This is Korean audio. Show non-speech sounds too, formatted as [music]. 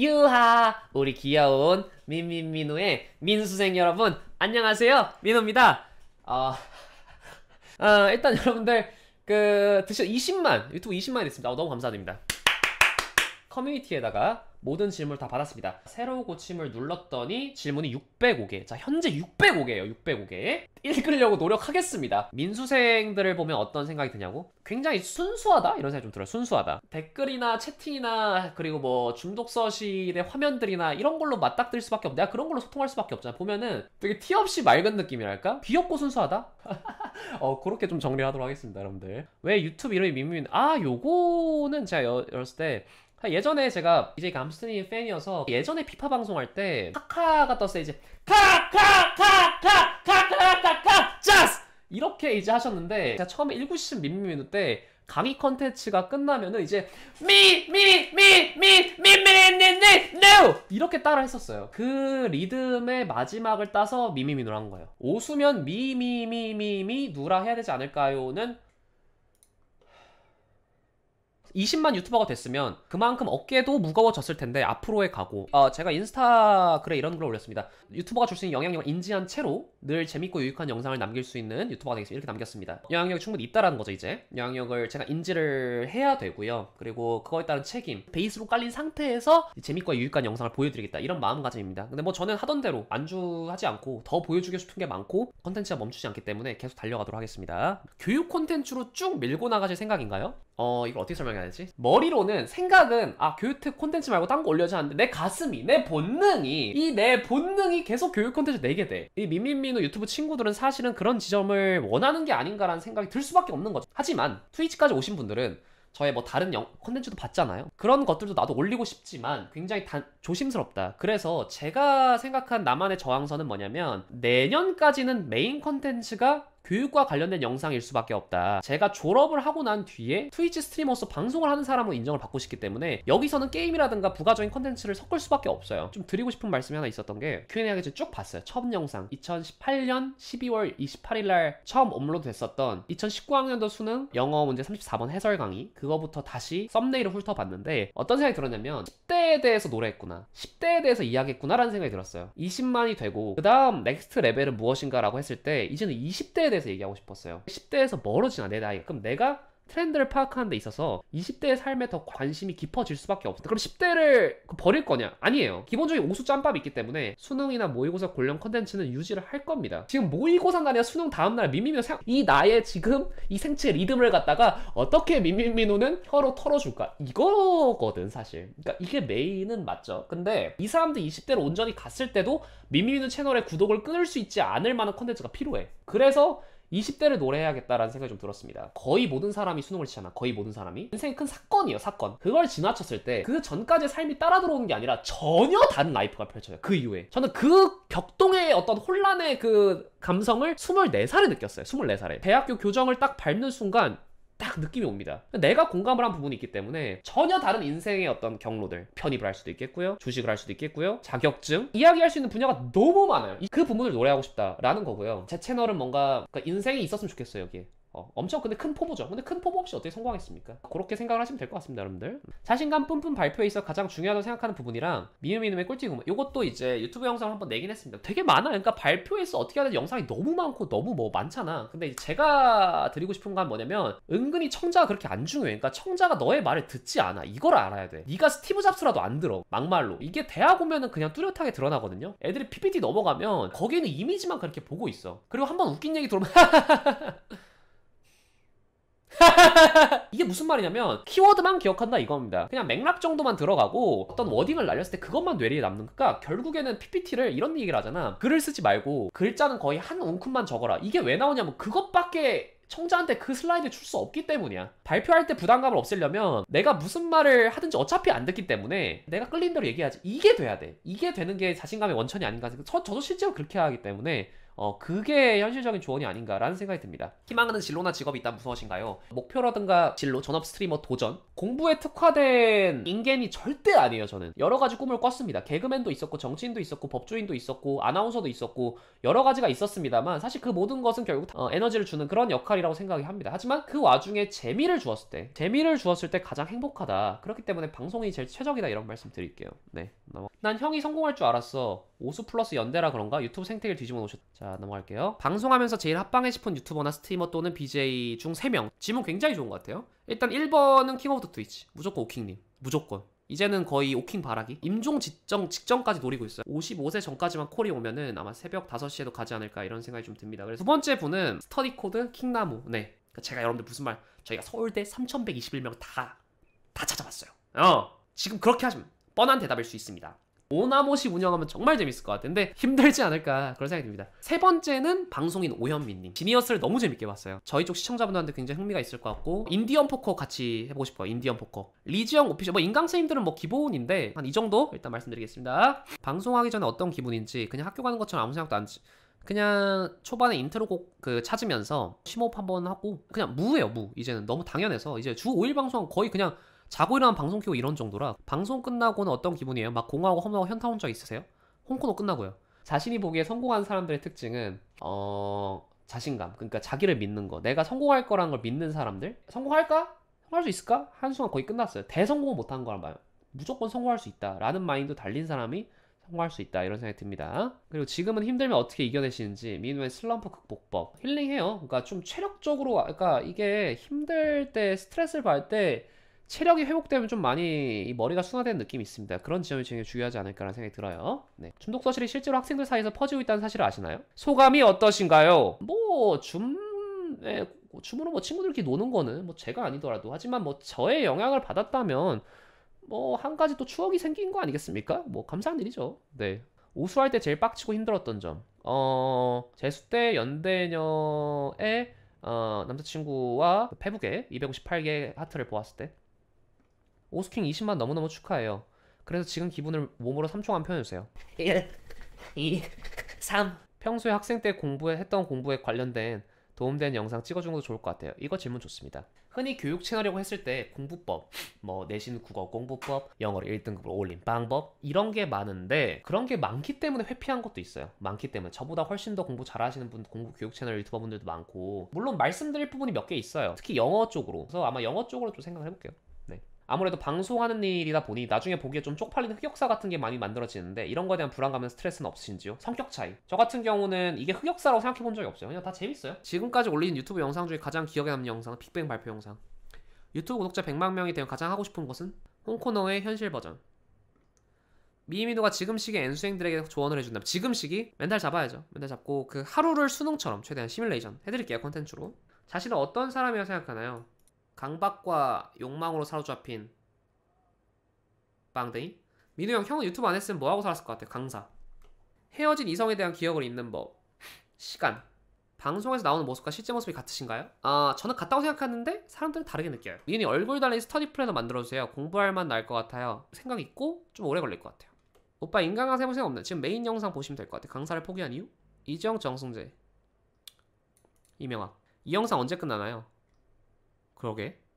유하 우리 귀여운 민민민우의 민수생 여러분 안녕하세요 민우입니다 어... [laughs] 어, 일단 여러분들 그 드셔 20만 유튜브 20만 됐습니다 어, 너무 감사드립니다 커뮤니티에다가 모든 질문을 다 받았습니다. 새로 고침을 눌렀더니 질문이 605개. 자, 현재 605개예요. 605개. 읽으려고 노력하겠습니다. 민수생들을 보면 어떤 생각이 드냐고? 굉장히 순수하다? 이런 생각이 좀 들어요. 순수하다. 댓글이나 채팅이나 그리고 뭐 중독서실의 화면들이나 이런 걸로 맞닥뜨릴 수밖에 없. 내가 그런 걸로 소통할 수밖에 없잖아. 보면은 되게 티 없이 맑은 느낌이랄까? 귀엽고 순수하다? [laughs] 어, 그렇게 좀 정리하도록 하겠습니다, 여러분들. 왜 유튜브 이름이 민민? 아, 요거는 제가 열었을 때 예전에 제가 이제 감스트님 팬이어서 예전에 피파 방송할 때 카카가 떴어요 이제 카카카카카카카카카 짜스 이렇게 이제 하셨는데 제가 처음에 1 9 7즌 민민민우 때 강의 컨텐츠가 끝나면은 이제 미미미미 미미미미미 no 이렇게 따라 했었어요. 그 리듬의 마지막을 따서 미미미누라 한 거예요. 오수면 미미미미미 누라 해야 되지 않을까요?는 20만 유튜버가 됐으면 그만큼 어깨도 무거워졌을 텐데 앞으로의 각오 어, 제가 인스타 그에 이런 글을 올렸습니다 유튜버가 줄 수 있는 영향력을 인지한 채로 늘 재밌고 유익한 영상을 남길 수 있는 유튜버가 되겠습니다 이렇게 남겼습니다 영향력이 충분히 있다라는 거죠 이제 영향력을 제가 인지를 해야 되고요 그리고 그거에 따른 책임 베이스로 깔린 상태에서 재밌고 유익한 영상을 보여드리겠다 이런 마음가짐입니다 근데 뭐 저는 하던 대로 안주하지 않고 더 보여주고 싶은 게 많고 컨텐츠가 멈추지 않기 때문에 계속 달려가도록 하겠습니다 교육 콘텐츠로 쭉 밀고 나가실 생각인가요? 어 이걸 어떻게 설명해야 되지? 머리로는 생각은 아교육 콘텐츠 말고 딴 거 올려야지 하는데 내 가슴이 내 본능이 이 내 본능이 계속 교육 콘텐츠 내게 돼 이 민민민우 유튜브 친구들은 사실은 그런 지점을 원하는 게 아닌가라는 생각이 들 수밖에 없는 거죠 하지만 트위치까지 오신 분들은 저의 뭐 다른 영, 컨텐츠도 봤잖아요. 그런 것들도 나도 올리고 싶지만 굉장히 단, 조심스럽다. 그래서 제가 생각한 나만의 저항선은 뭐냐면 내년까지는 메인 컨텐츠가 교육과 관련된 영상일 수밖에 없다. 제가 졸업을 하고 난 뒤에 트위치 스트리머로서 방송을 하는 사람으로 인정을 받고 싶기 때문에 여기서는 게임이라든가 부가적인 컨텐츠를 섞을 수밖에 없어요. 좀 드리고 싶은 말씀이 하나 있었던 게 Q&A 하기 전에 쭉 봤어요. 처음 영상 2018년 12월 28일 날 처음 업로드 됐었던 2019학년도 수능 영어 문제 34번 해설 강의 그거부터 다시 썸네일을 훑어봤는데 어떤 생각이 들었냐면 10대에 대해서 노래했구나 10대에 대해서 이야기했구나라는 생각이 들었어요. 20만이 되고 그 다음 넥스트 레벨은 무엇인가라고 했을 때 이제는 20대에 대해서 대해서 얘기하고 싶었어요. 10대에서 멀어지나 내 나이가. 그럼 내가 트렌드를 파악하는 데 있어서 20대의 삶에 더 관심이 깊어질 수밖에 없다. 그럼 10대를 그 버릴 거냐? 아니에요. 기본적인 오수 짬밥이 있기 때문에 수능이나 모의고사 관련 컨텐츠는 유지를 할 겁니다. 지금 모의고사 날이나 수능 다음날 미미미 생... 이 나의 지금 이 생체 리듬을 갖다가 어떻게 미미미노는 혀로 털어줄까? 이거거든 사실. 그러니까 이게 메인은 맞죠. 근데 이 사람들 20대로 온전히 갔을 때도 미미미노 채널의 구독을 끊을 수 있지 않을 만한 컨텐츠가 필요해. 그래서 20대를 노래해야겠다라는 생각이 좀 들었습니다. 거의 모든 사람이 수능을 치잖아. 거의 모든 사람이. 인생큰 사건이에요, 사건. 그걸 지나쳤을 때 그 전까지 삶이 따라 들어오는 게 아니라 전혀 다른 라이프가 펼쳐요. 져그 이후에. 저는 그 격동의 어떤 혼란의 그 감성을 24살에 느꼈어요. 24살에. 대학교 교정을 딱 밟는 순간 딱 느낌이 옵니다. 내가 공감을 한 부분이 있기 때문에 전혀 다른 인생의 어떤 경로들 편입을 할 수도 있겠고요. 주식을 할 수도 있겠고요. 자격증 이야기할 수 있는 분야가 너무 많아요. 그 부분을 노래하고 싶다라는 거고요. 제 채널은 뭔가 그러니까 인생이 있었으면 좋겠어요. 여기에 어, 엄청 근데 큰 포부죠. 근데 큰 포부 없이 어떻게 성공하겠습니까? 그렇게 생각을 하시면 될 것 같습니다, 여러분들. 자신감 뿜뿜 발표에 있어 가장 중요하다고 생각하는 부분이랑 미음이음의 꿀팁 구매. 이것도 이제 유튜브 영상을 한번 내긴 했습니다. 되게 많아. 요 그러니까 발표에서 어떻게 하는 영상이 너무 많고 너무 뭐 많잖아. 근데 제가 드리고 싶은 건 뭐냐면 은근히 청자가 그렇게 안 중요해. 그러니까 청자가 너의 말을 듣지 않아. 이걸 알아야 돼. 네가 스티브 잡스라도 안 들어. 막말로. 이게 대학 오면은 그냥 뚜렷하게 드러나거든요. 애들이 PPT 넘어가면 거기는 이미지만 그렇게 보고 있어. 그리고 한번 웃긴 얘기 들어오면 [laughs] [laughs] 이게 무슨 말이냐면 키워드만 기억한다 이겁니다. 그냥 맥락 정도만 들어가고 어떤 워딩을 날렸을 때 그것만 뇌리에 남는 거니까 결국에는 PPT를 이런 얘기를 하잖아. 글을 쓰지 말고 글자는 거의 한 움큼만 적어라. 이게 왜 나오냐면 그것밖에 청자한테 그 슬라이드 줄 수 없기 때문이야. 발표할 때 부담감을 없애려면 내가 무슨 말을 하든지 어차피 안 듣기 때문에 내가 끌린 대로 얘기하지. 이게 돼야 돼. 이게 되는 게 자신감의 원천이 아닌가. 저, 저도 실제로 그렇게 하기 때문에 어, 그게 현실적인 조언이 아닌가라는 생각이 듭니다. 희망하는 진로나 직업이 있다면 무엇인가요? 목표라든가 진로, 전업 스트리머 도전, 공부에 특화된 인간이 절대 아니에요, 저는. 여러 가지 꿈을 꿨습니다. 개그맨도 있었고, 정치인도 있었고, 법조인도 있었고, 아나운서도 있었고, 여러 가지가 있었습니다만, 사실 그 모든 것은 결국 어, 에너지를 주는 그런 역할이라고 생각합니다. 하지만 그 와중에 재미를 주었을 때, 재미를 주었을 때 가장 행복하다. 그렇기 때문에 방송이 제일 최적이다. 이런 말씀 드릴게요. 네. 난 형이 성공할 줄 알았어. 오수 플러스 연대라 그런가? 유튜브 생태계를 뒤집어 놓으셨다. 자, 넘어갈게요. 방송하면서 제일 합방해 싶은 유튜버나 스트리머 또는 BJ 중 3명. 질문 굉장히 좋은 것 같아요. 일단 1번은 킹 오브 더 트위치. 무조건 오킹님. 무조건. 이제는 거의 오킹 바라기. 임종 직전, 직전까지 노리고 있어요. 55세 전까지만 콜이 오면은 아마 새벽 5시에도 가지 않을까 이런 생각이 좀 듭니다. 그래서 두 번째 분은 스터디 코드 킹나무. 네. 그러니까 제가 여러분들 무슨 말, 저희가 서울대 3,121명 다, 다 찾아봤어요. 어. 지금 그렇게 하시면 뻔한 대답일 수 있습니다. 오나모시 운영하면 정말 재밌을 것 같은데 힘들지 않을까 그런 생각이 듭니다. 세 번째는 방송인 오현민님. 지니어스를 너무 재밌게 봤어요. 저희 쪽 시청자분들한테 굉장히 흥미가 있을 것 같고 인디언 포커 같이 해보고 싶어요. 인디언 포커. 리지영 오피셜 뭐 인강쌤들은 뭐 기본인데 한 이 정도 일단 말씀드리겠습니다. 방송하기 전에 어떤 기분인지 그냥 학교 가는 것처럼 아무 생각도 안 그냥 초반에 인트로곡 그 찾으면서 심호흡 한번 하고 그냥 무예요 무 이제는 너무 당연해서 이제 주 5일 방송 거의 그냥 자고 일어나면 방송 키고 이런 정도라 방송 끝나고는 어떤 기분이에요? 막 공하고 허무하고 현타 온 적 있으세요? 홍콩도 끝나고요. 자신이 보기에 성공한 사람들의 특징은 어 자신감. 그러니까 자기를 믿는 거. 내가 성공할 거란 걸 믿는 사람들. 성공할까? 성공할 수 있을까? 한순간 거의 끝났어요. 대성공은 못한 거란 말이에요. 무조건 성공할 수 있다라는 마인드 달린 사람이 성공할 수 있다 이런 생각이 듭니다. 그리고 지금은 힘들면 어떻게 이겨내시는지 민우의 슬럼프 극복법 힐링해요. 그러니까 좀 체력적으로 그러니까 이게 힘들 때 스트레스를 받을 때 체력이 회복되면 좀 많이 머리가 순화되는 느낌이 있습니다. 그런 지점이 굉장히 중요하지 않을까라는 생각이 들어요. 네. 중독서실이 실제로 학생들 사이에서 퍼지고 있다는 사실을 아시나요? 소감이 어떠신가요? 뭐, 줌에, 예, 줌으로 뭐 친구들끼리 노는 거는 뭐 제가 아니더라도, 하지만 뭐 저의 영향을 받았다면, 뭐, 한 가지 또 추억이 생긴 거 아니겠습니까? 뭐, 감사한 일이죠. 네. 우수할 때 제일 빡치고 힘들었던 점. 어, 재수 때 연대녀의 어, 남자친구와 그 페북에 258개 하트를 보았을 때. 오스킹 20만 너무너무 축하해요. 그래서 지금 기분을 몸으로 3총안 표현해주세요. 1, 2, 3 평소에 학생 때 공부했던 공부에 관련된 도움된 영상 찍어준 것도 좋을 것 같아요. 이거 질문 좋습니다. 흔히 교육 채널이라고 했을 때 공부법, 뭐 내신 국어 공부법, 영어를 1등급으로 올린 방법 이런 게 많은데 그런 게 많기 때문에 회피한 것도 있어요. 많기 때문에 저보다 훨씬 더 공부 잘하시는 분, 공부 교육 채널 유튜버 분들도 많고 물론 말씀드릴 부분이 몇 개 있어요. 특히 영어 쪽으로. 그래서 아마 영어 쪽으로 좀 생각을 해볼게요. 아무래도 방송하는 일이다 보니 나중에 보기에 좀 쪽팔리는 흑역사 같은 게 많이 만들어지는데 이런 거에 대한 불안감은 스트레스는 없으신지요? 성격 차이. 저 같은 경우는 이게 흑역사라고 생각해 본 적이 없어요. 그냥 다 재밌어요. 지금까지 올린 유튜브 영상 중에 가장 기억에 남는 영상은 빅뱅 발표 영상. 유튜브 구독자 100만 명이 되면 가장 하고 싶은 것은 홍코너의 현실 버전. 미미도가 지금 시기 N수행들에게 조언을 해준다면 지금 시기 멘탈 잡아야죠. 멘탈 잡고 그 하루를 수능처럼 최대한 시뮬레이션 해드릴게요 콘텐츠로. 자신은 어떤 사람이라고 생각하나요? 강박과 욕망으로 사로잡힌 빵댕이? 민우 형, 형은 유튜브 안 했으면 뭐하고 살았을 것 같아, 요 강사. 헤어진 이성에 대한 기억을 잊는 법. 시간. 방송에서 나오는 모습과 실제 모습이 같으신가요? 아, 저는 같다고 생각하는데 사람들은 다르게 느껴요. 민이 얼굴 달린 스터디 플랜을 만들어주세요. 공부할 만 날 것 같아요. 생각 있고 좀 오래 걸릴 것 같아요. 오빠 인간강 세무 볼 생각 없나? 지금 메인 영상 보시면 될 것 같아요. 강사를 포기한 이유? 이정 정승재. 이명학. 이 영상 언제 끝나나요? 그러게